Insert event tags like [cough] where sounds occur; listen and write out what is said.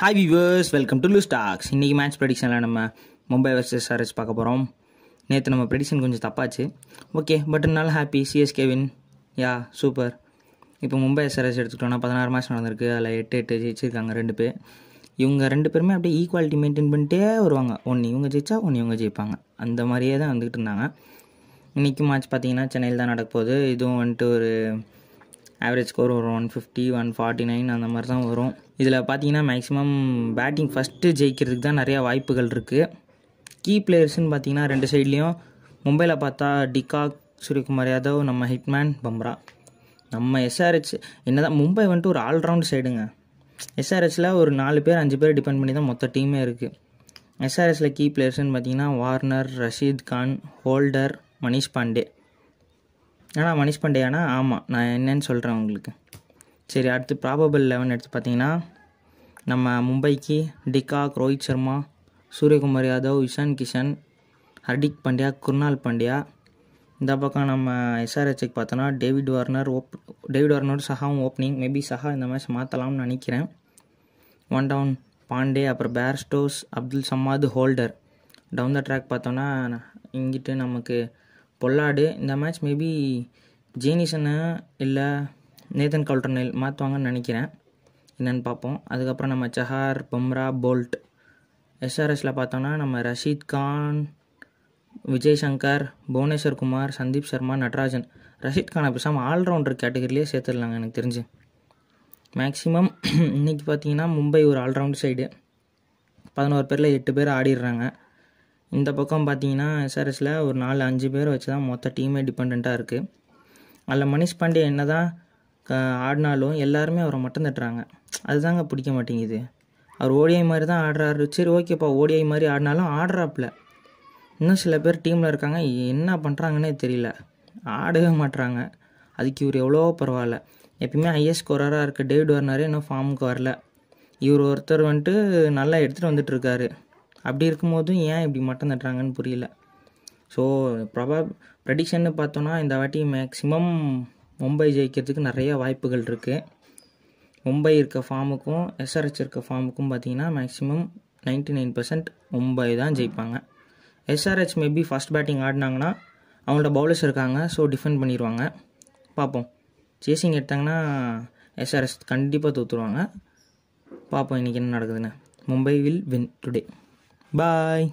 Hi viewers welcome to Lu Stocks இன்றைக்கி match ப்ரெடிக்ஷனில் நம்ம மும்பை வர்சஸ் ஆர்எஸ் பார்க்க போகிறோம் நேற்று நம்ம ப்ரெடிக்ஷன் கொஞ்சம் தப்பாச்சு ஓகே பட் இருந்தாலும் ஹாப்பி சிஎஸ்கேவின் யா சூப்பர் இப்போ மும்பை எஸ்ஆர்எஸ் எடுத்துக்கிட்டோம்னா பதினாறு மேட்ச் நடந்திருக்கு அதில் எட்டு எட்டு ஜெயிச்சிருக்காங்க ரெண்டு பேர் இவங்க ரெண்டு பேருமே அப்படியே ஈக்குவாலிட்டி மெயின்டைன் பண்ணிட்டே வருவாங்க ஒன்று இவங்க ஜெயிச்சா ஒன்று இவங்க ஜெயிப்பாங்க அந்த மாதிரியே தான் வந்துக்கிட்டு இருந்தாங்க இன்றைக்கி மேட்ச் பார்த்தீங்கன்னா சென்னையில் தான் நடக்க போகுது இதுவும் வந்துட்டு ஒரு ஆவரேஜ் ஸ்கோர் ஒரு one fifty one forty nine அந்த மாதிரி தான் வரும் இதில் பார்த்தீங்கன்னா மேக்ஸிமம் பேட்டிங் ஃபஸ்ட்டு ஜெயிக்கிறதுக்கு தான் நிறையா வாய்ப்புகள் இருக்குது கீ பிளேயர்ஸ்னு பார்த்தீங்கன்னா ரெண்டு சைட்லேயும் மும்பையில் பார்த்தா டிகாக் சூரியகுமார் யாதவ் நம்ம ஹிட்மேன் பம்ரா நம்ம எஸ்ஆர்ஹெச் என்ன தான் மும்பை வந்துட்டு ஒரு ஆல்ரவுண்ட் சைடுங்க எஸ்ஆர்ஹெச்சில் ஒரு நாலு பேர் அஞ்சு பேர் டிபெண்ட் பண்ணி தான் மொத்த டீமே இருக்குது எஸ்ஆர்எஸில் கீ பிளேயர்ஸ்னு பார்த்தீங்கன்னா வார்னர் ரஷீத் கான் ஹோல்டர் மணிஷ் பாண்டே ஆனால் மனிஷ் பண்டேயானா ஆமாம் நான் என்னன்னு சொல்கிறேன் உங்களுக்கு சரி அடுத்து ப்ராபபிள் லெவன் எடுத்து பார்த்தீங்கன்னா நம்ம மும்பைக்கு டிகாக் ரோஹித் சர்மா சூரியகுமார் யாதவ் இஷான் கிஷன் ஹர்திக் பாண்டியா குர்னால் பாண்டியா இந்த பக்கம் நம்ம எஸ்ஆர்ஹெச்சுக்கு பார்த்தோன்னா டேவிட் வார்னர் ஓப் டேவிட் வார்னர் சஹாவும் ஓப்பனிங் மேபி சஹா இந்த மேட்ச் மாற்றலாம்னு நினைக்கிறேன் ஒன் டவுன் பாண்டே அப்புறம் Bairstow Abdul Samad Holder down the track பார்த்தோன்னா இங்கிட்டு நமக்கு பொல்லாடு இந்த மேட்ச் மேபி ஜேனிசனை இல்லை நேதன் கவுல்டர்னில் மாற்றுவாங்கன்னு நினைக்கிறேன் என்னென்னு பார்ப்போம் அதுக்கப்புறம் நம்ம சஹார் பம்ரா போல்ட் எஸ்ஆர்எஸில் பார்த்தோன்னா நம்ம ரஷீத் கான் விஜய் சங்கர் புவனேஸ்வர் குமார் சந்தீப் சர்மா நட்ராஜன் ரஷீத் கானை பேசாமல் ஆல்ரவுண்டர் கேட்டகரியிலே சேர்த்துடலாங்க எனக்கு தெரிஞ்சு மேக்ஸிமம் [clears throat] இன்றைக்கி பார்த்தீங்கன்னா மும்பை ஒரு ஆல்ரவுண்ட் சைடு பதினோரு பேரில் எட்டு பேர் ஆடிடுறாங்க இந்த பக்கம் பார்த்தீங்கன்னா எஸ்ஆர்எஸில் ஒரு நாலு அஞ்சு பேர் வச்சு தான் மொத்த டீமே டிபெண்ட்டாக இருக்குது அதில் மணிஷ் பாண்டே என்ன தான் ஆடினாலும் எல்லாருமே அவரை மட்டும் தட்டுறாங்க அதுதாங்க பிடிக்க மாட்டேங்குது அவர் ஓடிஐ மாதிரி தான் ஆடுறாரு சரி ஓகேப்பா ஓடிஐ மாதிரி ஆடினாலும் ஆடுறாப்புல இன்னும் சில பேர் டீமில் இருக்காங்க என்ன பண்ணுறாங்கன்னே தெரியல ஆடவே மாட்டுறாங்க அதுக்கு இவர் எவ்வளோ பரவாயில்ல எப்பயுமே ஹையஸ்ட் ஸ்கோராக இருக்க டேவிட் வர்னாரே இன்னும் ஃபார்முக்கு வரல இவர் ஒருத்தர் வந்துட்டு நல்லா எடுத்துகிட்டு வந்துட்டுருக்காரு அப்படி இருக்கும்போதும் ஏன் இப்படி மட்டம் தட்டுறாங்கன்னு புரியல ஸோ ப்ரபா ப்ரடிக்ஷன்னு பார்த்தோன்னா இந்த வாட்டி மேக்ஸிமம் மும்பை ஜெயிக்கிறதுக்கு நிறைய வாய்ப்புகள் இருக்குது மும்பை இருக்க ஃபார்முக்கும் எஸ்ஆர்ஹெச் இருக்க ஃபார்முக்கும் பார்த்தீங்கன்னா maximum ninety nine percent Mumbai தான் ஜெயிப்பாங்க எஸ்ஆர்ஹெச் மேபி ஃபஸ்ட் பேட்டிங் ஆடினாங்கன்னா அவங்கள்ட பவுலர்ஸ் இருக்காங்க ஸோ டிஃபெண்ட் பண்ணிடுவாங்க பார்ப்போம் சேசிங் எடுத்தாங்கன்னா எஸ்ஆர்எஸ் கண்டிப்பாக தோற்றுருவாங்க பார்ப்போம் இன்றைக்கி என்ன நடக்குதுன்னு Mumbai will win today Bye.